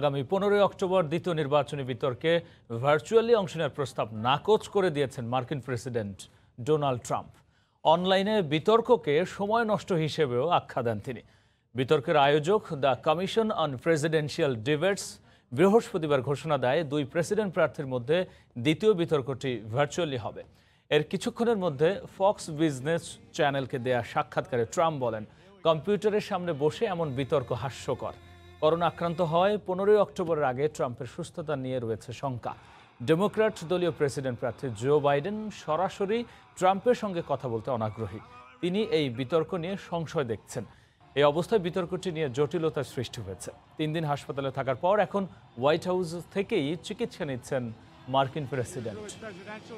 আগামী পনেরোই অক্টোবর দ্বিতীয় নির্বাচনী বিতর্কে ভার্চুয়ালি অংশ নেওয়ার প্রস্তাব নাকচ করে দিয়েছেন মার্কিন প্রেসিডেন্ট ডোনাল্ড ট্রাম্প অনলাইনে বিতর্ককে সময় নষ্ট হিসেবেও আখ্যা দেন তিনি বিতর্কের আয়োজক the commission on presidential debates বৃহস্পতিবার ঘোষণা দেয় দুই প্রেসিডেন্ট প্রার্থীর মধ্যে দ্বিতীয় বিতর্কটি ভার্চুয়ালি হবে এর কিছুক্ষণের মধ্যে ফক্স বিজনেস চ্যানেলকে দেয়া সাক্ষাৎকারে ট্রাম্প বলেন কম্পিউটারের সামনে বসে এমন বিতর্ক হাস্যকর করোনা আক্রান্ত হয় পনেরোই অক্টোবরের আগে ট্রাম্পের সুস্থতা নিয়ে রয়েছে শঙ্কা ডেমোক্র্যাট দলীয় প্রেসিডেন্ট প্রার্থী জো বাইডেন সরাসরি ট্রাম্পের সঙ্গে কথা বলতে অনাগ্রহী তিনি এই বিতর্ক নিয়ে সংশয় দেখছেন এই অবস্থায় বিতর্কটি নিয়ে জটিলতার সৃষ্টি হয়েছে তিন দিন হাসপাতালে থাকার পর এখন হোয়াইট হাউস থেকেই চিকিৎসা নিচ্ছেন মার্কিন প্রেসিডেন্ট